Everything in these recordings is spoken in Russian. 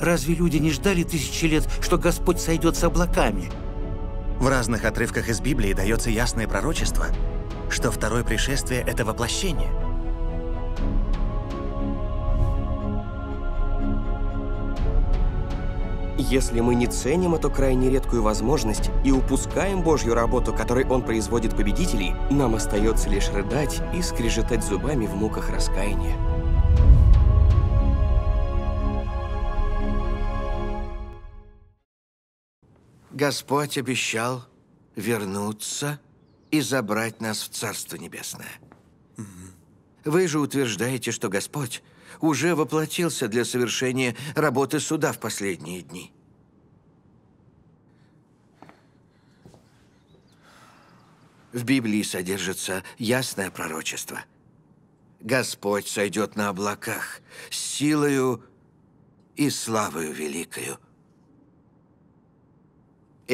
Разве люди не ждали тысячи лет, что Господь сойдет с облаками? В разных отрывках из Библии дается ясное пророчество, что второе пришествие — это воплощение. Если мы не ценим эту крайне редкую возможность и упускаем Божью работу, которой Он производит победителей, нам остается лишь рыдать и скрежетать зубами в муках раскаяния. Господь обещал вернуться и забрать нас в Царство Небесное. Угу. Вы же утверждаете, что Господь уже воплотился для совершения работы суда в последние дни. В Библии содержится ясное пророчество. Господь сойдет на облаках с силою и славою великою –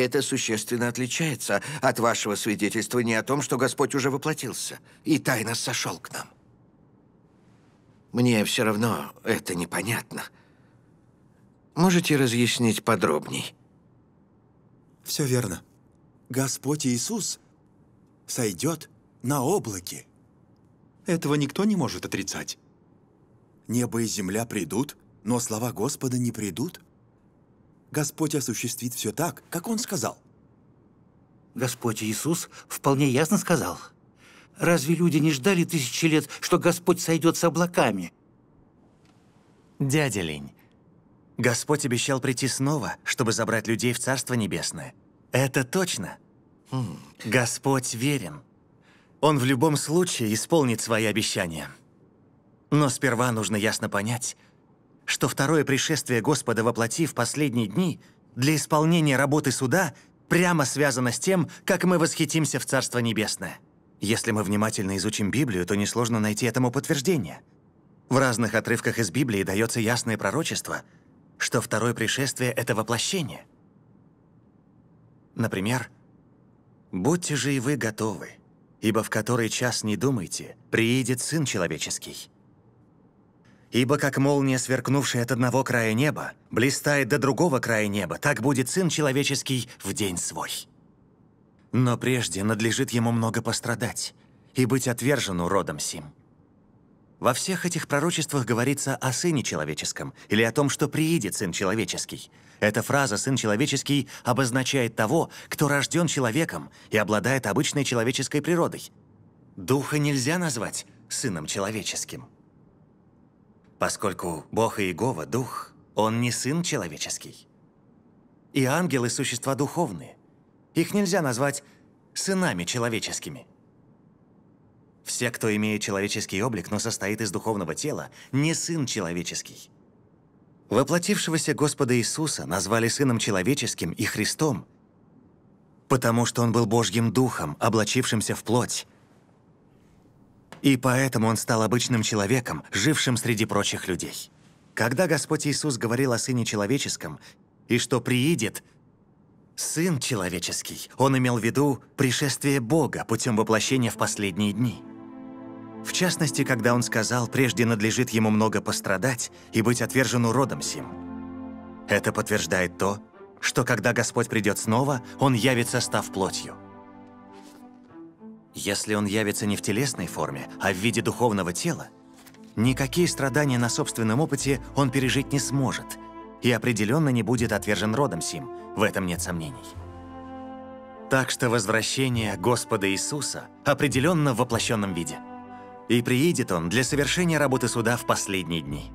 это существенно отличается от вашего свидетельства не о том, что Господь уже воплотился и тайно сошел к нам. Мне все равно это непонятно. Можете разъяснить подробней? Все верно. Господь Иисус сойдет на облаке. Этого никто не может отрицать. Небо и земля придут, но слова Господа не придут. Господь осуществит все так, как Он сказал. Господь Иисус вполне ясно сказал. Разве люди не ждали тысячи лет, что Господь сойдет с облаками? Дядя Лень, Господь обещал прийти снова, чтобы забрать людей в Царство Небесное. Это точно. Господь верен. Он в любом случае исполнит свои обещания. Но сперва нужно ясно понять, что второе пришествие Господа во в последние дни для исполнения работы суда прямо связано с тем, как мы восхитимся в Царство Небесное. Если мы внимательно изучим Библию, то несложно найти этому подтверждение. В разных отрывках из Библии дается ясное пророчество, что второе пришествие — это воплощение. Например, «Будьте же и вы готовы, ибо в который час не думайте, приедет Сын Человеческий». Ибо как молния, сверкнувшая от одного края неба, блистает до другого края неба, так будет Сын Человеческий в день свой. Но прежде надлежит ему много пострадать и быть отвержену родом сим. Во всех этих пророчествах говорится о Сыне Человеческом или о том, что приидет Сын Человеческий. Эта фраза «Сын Человеческий» обозначает того, кто рожден человеком и обладает обычной человеческой природой. Духа нельзя назвать Сыном Человеческим поскольку Бог Иегова – Дух, Он не Сын человеческий. И ангелы – существа духовные. Их нельзя назвать сынами человеческими. Все, кто имеет человеческий облик, но состоит из духовного тела, не сын человеческий. Воплотившегося Господа Иисуса назвали Сыном Человеческим и Христом, потому что Он был Божьим Духом, облачившимся в плоть, и поэтому он стал обычным человеком, жившим среди прочих людей. Когда Господь Иисус говорил о Сыне Человеческом и что приидет Сын Человеческий, он имел в виду пришествие Бога путем воплощения в последние дни. В частности, когда он сказал, прежде надлежит ему много пострадать и быть отвержен уродом сим. Это подтверждает то, что когда Господь придет снова, он явится, став плотью. Если он явится не в телесной форме, а в виде духовного тела, никакие страдания на собственном опыте он пережить не сможет и определенно не будет отвержен родом сим, в этом нет сомнений. Так что возвращение Господа Иисуса определенно в воплощенном виде. И приедет он для совершения работы суда в последние дни.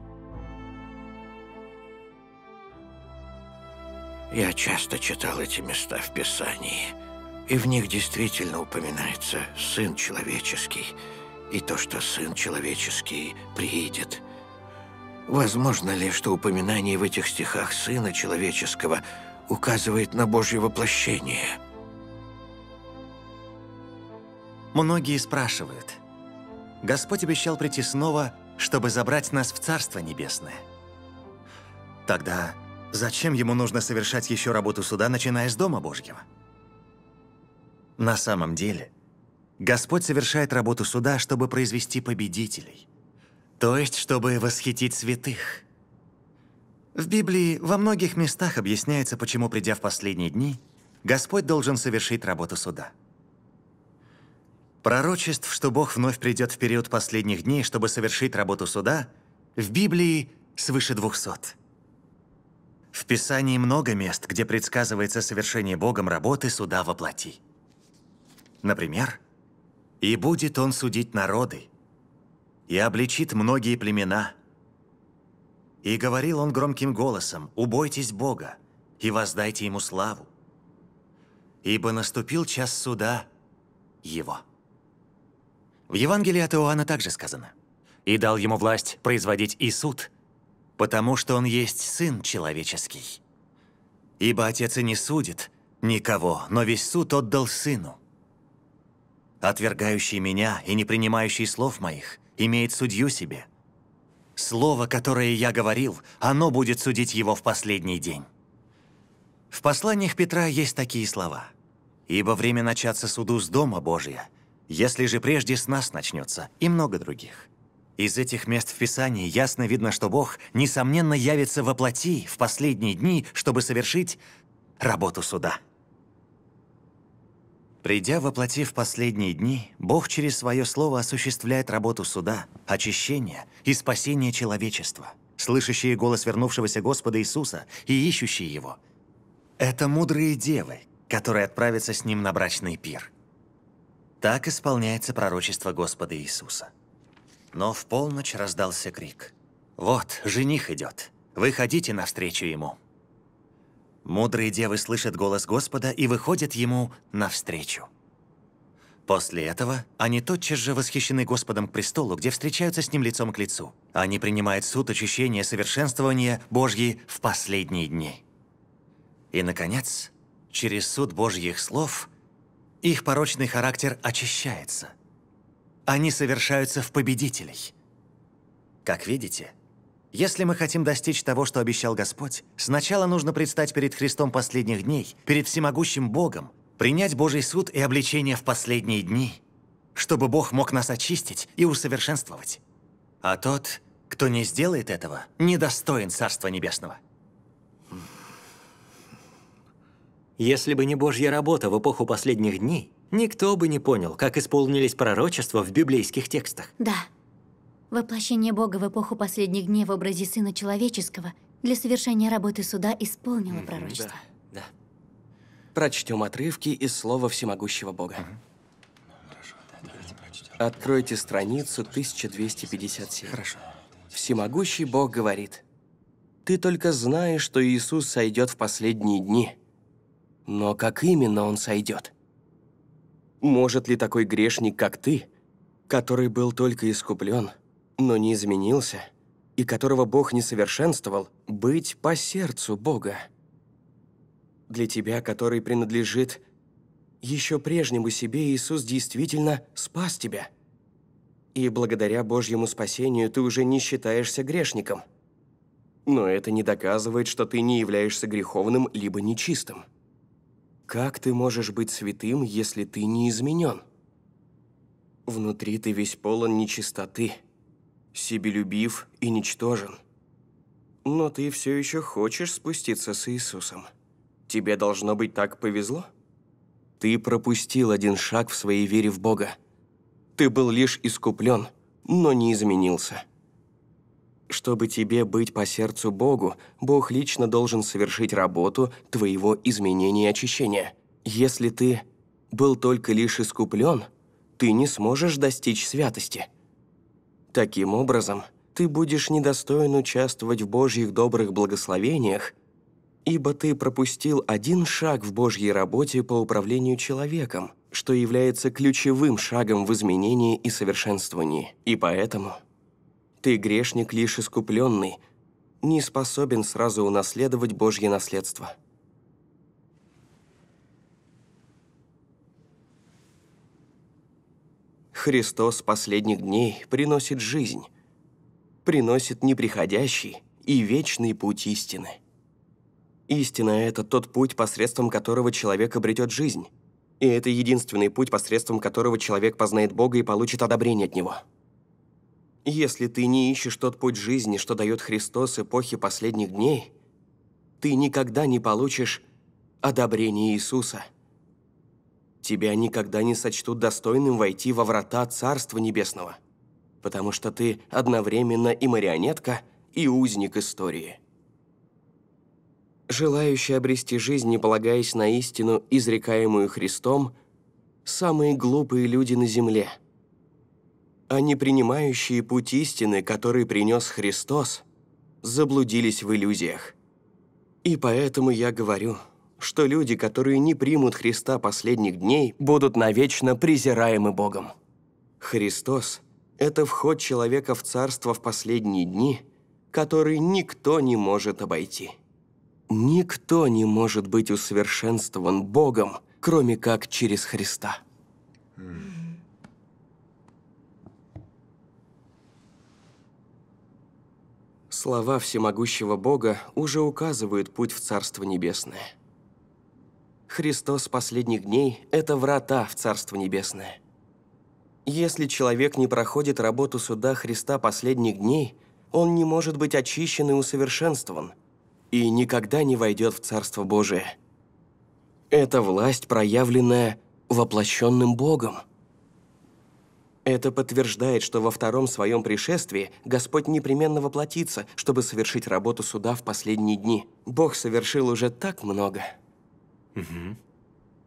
Я часто читал эти места в Писании – и в них действительно упоминается «Сын человеческий» и то, что Сын человеческий приидет. Возможно ли, что упоминание в этих стихах Сына человеческого указывает на Божье воплощение? Многие спрашивают. Господь обещал прийти снова, чтобы забрать нас в Царство Небесное. Тогда зачем Ему нужно совершать еще работу суда, начиная с Дома Божьего? На самом деле, Господь совершает работу суда, чтобы произвести победителей, то есть чтобы восхитить святых. В Библии во многих местах объясняется, почему, придя в последние дни, Господь должен совершить работу суда. Пророчеств, что Бог вновь придет в период последних дней, чтобы совершить работу суда, в Библии свыше двухсот. В Писании много мест, где предсказывается совершение Богом работы суда во плоти. Например, «И будет он судить народы, и обличит многие племена». И говорил он громким голосом, «Убойтесь Бога и воздайте Ему славу, ибо наступил час суда Его». В Евангелии от Иоанна также сказано, «И дал Ему власть производить и суд, потому что Он есть Сын Человеческий. Ибо Отец и не судит никого, но весь суд отдал Сыну, Отвергающий меня и не принимающий слов моих имеет судью себе. Слово, которое я говорил, оно будет судить его в последний день. В посланиях Петра есть такие слова. «Ибо время начаться суду с Дома Божия, если же прежде с нас начнется» и много других. Из этих мест в Писании ясно видно, что Бог, несомненно, явится во плоти в последние дни, чтобы совершить работу суда. Придя воплотив последние дни, Бог через свое слово осуществляет работу суда, очищения и спасения человечества, слышащие голос вернувшегося Господа Иисуса и ищущие Его. Это мудрые девы, которые отправятся с Ним на брачный пир. Так исполняется пророчество Господа Иисуса. Но в полночь раздался крик. «Вот, жених идет! Выходите навстречу ему!» Мудрые девы слышат голос Господа и выходят ему навстречу. После этого они тотчас же восхищены Господом к престолу, где встречаются с Ним лицом к лицу. Они принимают суд очищения совершенствования Божьи в последние дни. И, наконец, через суд Божьих слов их порочный характер очищается. Они совершаются в победителей. Как видите, если мы хотим достичь того, что обещал Господь, сначала нужно предстать перед Христом последних дней, перед всемогущим Богом, принять Божий суд и обличение в последние дни, чтобы Бог мог нас очистить и усовершенствовать. А тот, кто не сделает этого, недостоин Царства Небесного. Если бы не Божья работа в эпоху последних дней, никто бы не понял, как исполнились пророчества в библейских текстах. Да. Воплощение Бога в эпоху последних дней в образе Сына Человеческого для совершения работы суда исполнило пророчество. Да, да. Прочтем отрывки из Слова Всемогущего Бога. Mm Откройте страницу 1257. Хорошо. Всемогущий Бог говорит, «Ты только знаешь, что Иисус сойдет в последние дни. Но как именно Он сойдет? Может ли такой грешник, как ты, который был только искуплен, но не изменился, и которого Бог не совершенствовал, быть по сердцу Бога. Для тебя, который принадлежит еще прежнему себе, Иисус действительно спас тебя. И благодаря Божьему спасению ты уже не считаешься грешником. Но это не доказывает, что ты не являешься греховным либо нечистым. Как ты можешь быть святым, если ты не изменен? Внутри ты весь полон нечистоты – себелюбив и ничтожен. Но ты все еще хочешь спуститься с Иисусом. Тебе должно быть так повезло. Ты пропустил один шаг в своей вере в Бога. Ты был лишь искуплен, но не изменился. Чтобы тебе быть по сердцу Богу, Бог лично должен совершить работу твоего изменения и очищения. Если ты был только лишь искуплен, ты не сможешь достичь святости – Таким образом, ты будешь недостоин участвовать в Божьих добрых благословениях, ибо ты пропустил один шаг в Божьей работе по управлению человеком, что является ключевым шагом в изменении и совершенствовании. И поэтому ты грешник лишь искупленный, не способен сразу унаследовать Божье наследство. Христос последних дней приносит жизнь, приносит неприходящий и вечный путь истины. Истина – это тот путь, посредством которого человек обретет жизнь. И это единственный путь, посредством которого человек познает Бога и получит одобрение от Него. Если ты не ищешь тот путь жизни, что дает Христос эпохи последних дней, ты никогда не получишь одобрение Иисуса – тебя никогда не сочтут достойным войти во врата Царства Небесного, потому что ты одновременно и марионетка, и узник истории. Желающие обрести жизнь, не полагаясь на истину, изрекаемую Христом, самые глупые люди на земле. Они а принимающие путь истины, который принес Христос, заблудились в иллюзиях. И поэтому я говорю – что люди, которые не примут Христа последних дней, будут навечно презираемы Богом. Христос – это вход человека в царство в последние дни, который никто не может обойти. Никто не может быть усовершенствован Богом, кроме как через Христа. Слова всемогущего Бога уже указывают путь в Царство Небесное. Христос последних дней – это врата в Царство Небесное. Если человек не проходит работу суда Христа последних дней, он не может быть очищен и усовершенствован, и никогда не войдет в Царство Божие. Это власть, проявленная воплощенным Богом. Это подтверждает, что во втором своем пришествии Господь непременно воплотится, чтобы совершить работу суда в последние дни. Бог совершил уже так много – Угу.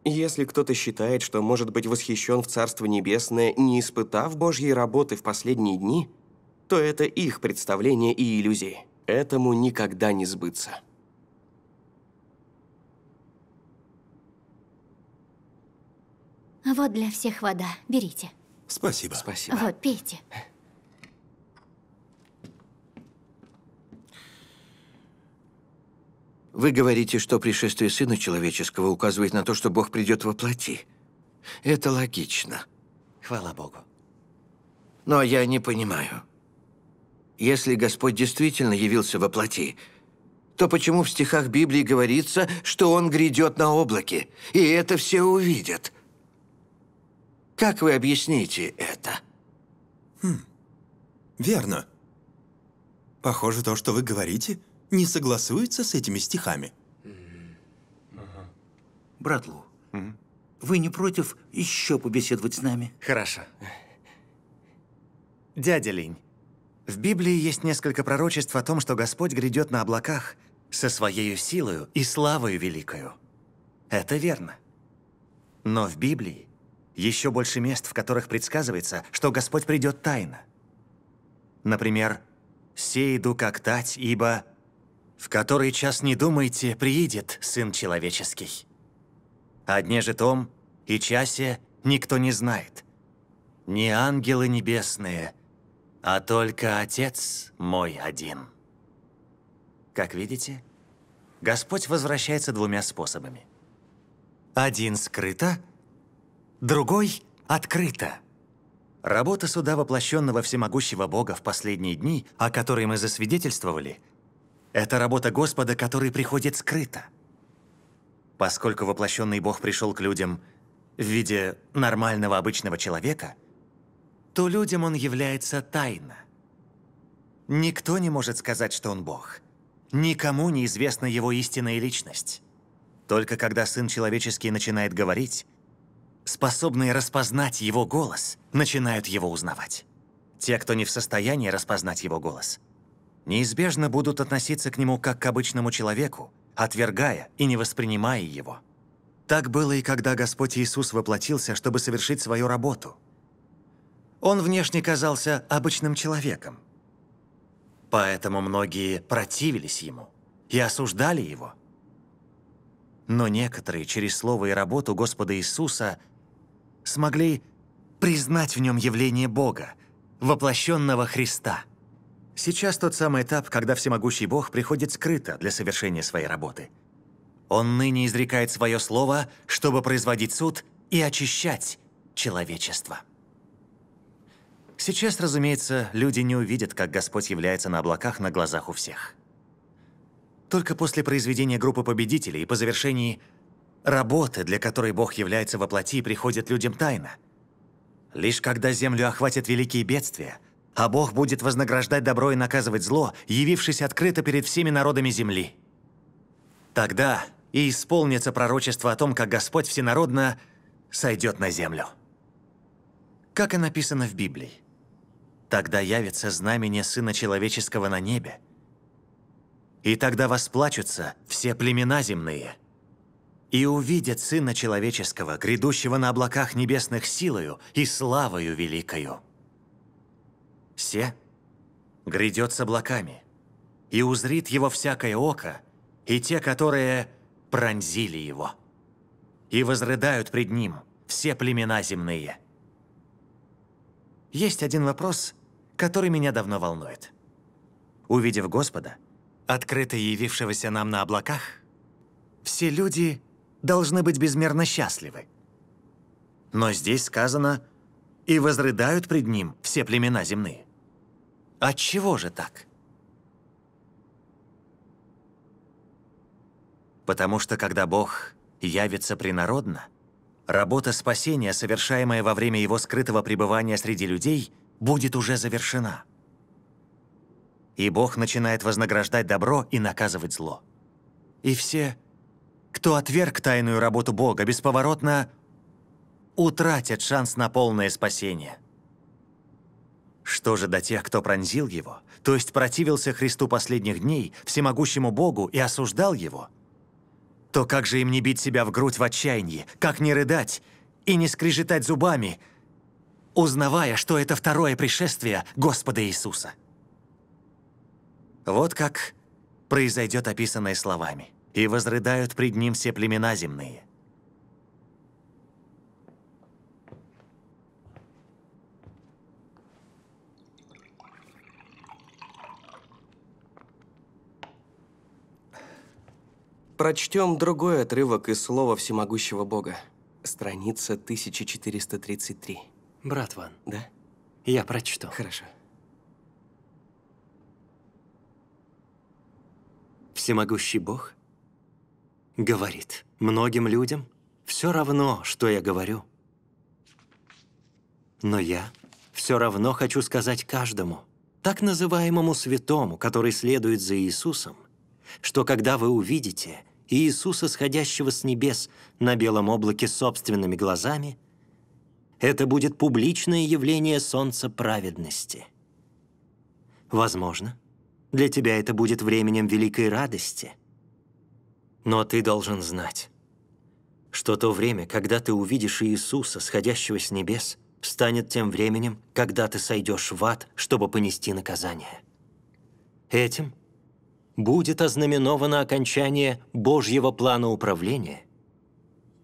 Если кто-то считает, что может быть восхищен в Царство Небесное, не испытав Божьей работы в последние дни, то это их представление и иллюзии. Этому никогда не сбыться. Вот для всех вода. Берите. Спасибо. Спасибо. Вот, пейте. Вы говорите, что пришествие Сына Человеческого указывает на то, что Бог придет во плоти. Это логично. Хвала Богу. Но я не понимаю. Если Господь действительно явился во плоти, то почему в стихах Библии говорится, что Он грядет на облаке, и это все увидят? Как вы объясните это? Хм. Верно. Похоже, то, что вы говорите, не согласуется с этими стихами. Брат Лу, вы не против еще побеседовать с нами? Хорошо. Дядя Линь, в Библии есть несколько пророчеств о том, что Господь грядет на облаках со своей силою и славою великою. Это верно. Но в Библии еще больше мест, в которых предсказывается, что Господь придет тайно. Например, «Сей иду как тать, ибо в который час не думайте, приидет Сын Человеческий. О дне же том и часе никто не знает. Ни ангелы небесные, а только Отец мой один. Как видите, Господь возвращается двумя способами. Один скрыто, другой открыто. Работа суда воплощенного всемогущего Бога в последние дни, о которой мы засвидетельствовали – это работа Господа, который приходит скрыто. Поскольку воплощенный Бог пришел к людям в виде нормального обычного человека, то людям он является тайно. Никто не может сказать, что он Бог. Никому не известна его истинная личность. Только когда Сын Человеческий начинает говорить, способные распознать его голос, начинают его узнавать. Те, кто не в состоянии распознать его голос – неизбежно будут относиться к нему как к обычному человеку, отвергая и не воспринимая его. Так было и когда Господь Иисус воплотился, чтобы совершить свою работу. Он внешне казался обычным человеком. Поэтому многие противились ему и осуждали его. Но некоторые через слово и работу Господа Иисуса смогли признать в нем явление Бога, воплощенного Христа – Сейчас тот самый этап, когда всемогущий Бог приходит скрыто для совершения своей работы. Он ныне изрекает свое слово, чтобы производить суд и очищать человечество. Сейчас, разумеется, люди не увидят, как Господь является на облаках на глазах у всех. Только после произведения группы победителей и по завершении работы, для которой Бог является воплоти, приходит людям тайна. Лишь когда землю охватят великие бедствия – а Бог будет вознаграждать добро и наказывать зло, явившись открыто перед всеми народами земли. Тогда и исполнится пророчество о том, как Господь всенародно сойдет на землю. Как и написано в Библии. Тогда явится знамение Сына Человеческого на небе, и тогда восплачутся все племена земные, и увидят Сына Человеческого, грядущего на облаках небесных силою и славою великою. Все? Грядет с облаками, и узрит его всякое око, и те, которые пронзили его. И возрыдают пред ним все племена земные. Есть один вопрос, который меня давно волнует. Увидев Господа, открыто явившегося нам на облаках, все люди должны быть безмерно счастливы. Но здесь сказано, и возрыдают пред ним все племена земные. От а чего же так? Потому что когда Бог явится принародно, работа спасения, совершаемая во время его скрытого пребывания среди людей, будет уже завершена. И Бог начинает вознаграждать добро и наказывать зло. И все, кто отверг тайную работу Бога, бесповоротно утратят шанс на полное спасение. Что же до тех, кто пронзил его, то есть противился Христу последних дней, всемогущему Богу и осуждал его? То как же им не бить себя в грудь в отчаянии, как не рыдать и не скрежетать зубами, узнавая, что это второе пришествие Господа Иисуса? Вот как произойдет описанное словами. «И возрыдают пред ним все племена земные, прочтем другой отрывок из Слова Всемогущего Бога. Страница 1433. Брат Ван. Да? Я прочту. Хорошо. Всемогущий Бог говорит многим людям, все равно, что я говорю. Но я все равно хочу сказать каждому, так называемому святому, который следует за Иисусом, что когда вы увидите – и Иисуса, сходящего с небес на белом облаке собственными глазами, это будет публичное явление Солнца праведности. Возможно, для тебя это будет временем великой радости. Но ты должен знать, что то время, когда ты увидишь Иисуса, сходящего с небес, станет тем временем, когда ты сойдешь в ад, чтобы понести наказание. Этим – будет ознаменовано окончание Божьего плана управления.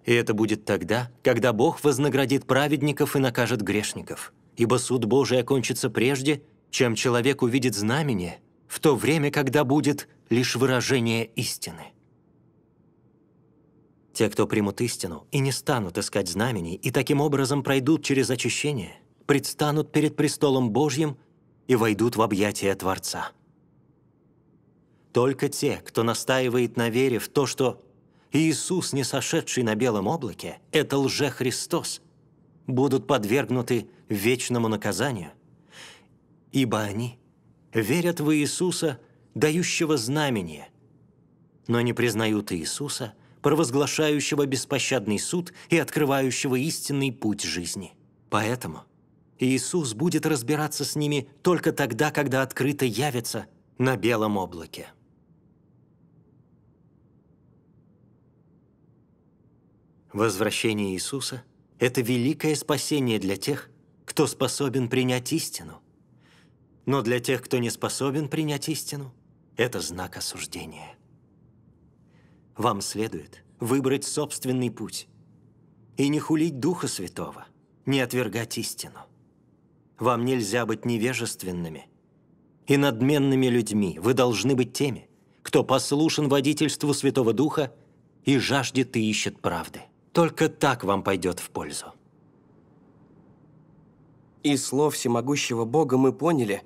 И это будет тогда, когда Бог вознаградит праведников и накажет грешников, ибо суд Божий окончится прежде, чем человек увидит знамение, в то время, когда будет лишь выражение истины. Те, кто примут истину и не станут искать знамений, и таким образом пройдут через очищение, предстанут перед престолом Божьим и войдут в объятия Творца – только те, кто настаивает на вере в то, что Иисус, не сошедший на белом облаке, это лже-Христос, будут подвергнуты вечному наказанию. Ибо они верят в Иисуса, дающего знамение, но не признают Иисуса, провозглашающего беспощадный суд и открывающего истинный путь жизни. Поэтому Иисус будет разбираться с ними только тогда, когда открыто явится на белом облаке. Возвращение Иисуса – это великое спасение для тех, кто способен принять истину. Но для тех, кто не способен принять истину, это знак осуждения. Вам следует выбрать собственный путь и не хулить Духа Святого, не отвергать истину. Вам нельзя быть невежественными и надменными людьми. Вы должны быть теми, кто послушен водительству Святого Духа и жаждет и ищет правды. Только так вам пойдет в пользу. Из слов всемогущего Бога мы поняли,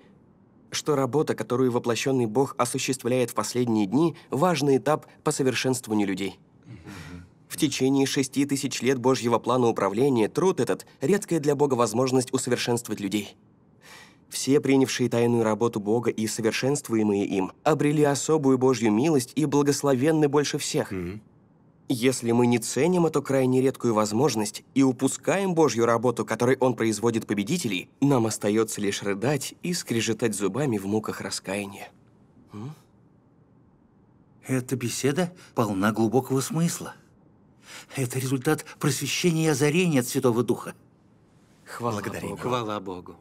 что работа, которую воплощенный Бог осуществляет в последние дни, важный этап по совершенствованию людей. В течение шести тысяч лет Божьего плана управления труд этот – редкая для Бога возможность усовершенствовать людей. Все, принявшие тайную работу Бога и совершенствуемые им, обрели особую Божью милость и благословенны больше всех. Mm -hmm. Если мы не ценим эту крайне редкую возможность и упускаем Божью работу, которой Он производит победителей, нам остается лишь рыдать и скрежетать зубами в муках раскаяния. М? Эта беседа полна глубокого смысла. Это результат просвещения и озарения от Святого Духа. Хвала Благодарение. Богу. Хвала Богу.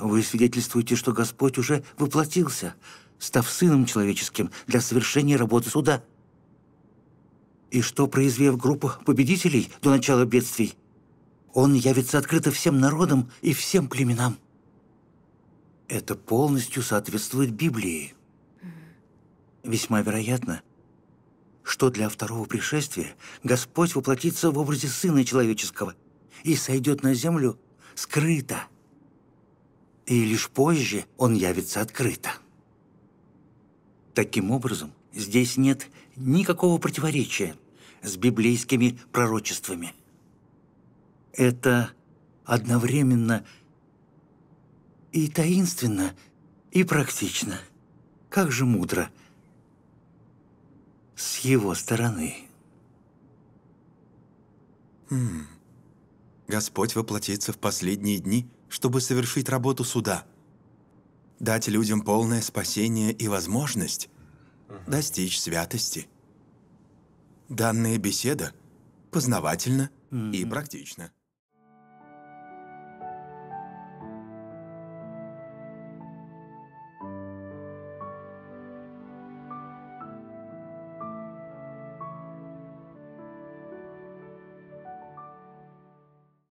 Вы свидетельствуете, что Господь уже воплотился, став Сыном Человеческим для совершения работы суда и что, произвев группу победителей до начала бедствий, он явится открыто всем народам и всем племенам. Это полностью соответствует Библии. Весьма вероятно, что для второго пришествия Господь воплотится в образе Сына Человеческого и сойдет на землю скрыто. И лишь позже Он явится открыто. Таким образом, здесь нет никакого противоречия – с библейскими пророчествами. Это одновременно и таинственно, и практично. Как же мудро с его стороны. Хм. Господь воплотится в последние дни, чтобы совершить работу суда. Дать людям полное спасение и возможность достичь святости – Данная беседа познавательна mm-hmm. и практична.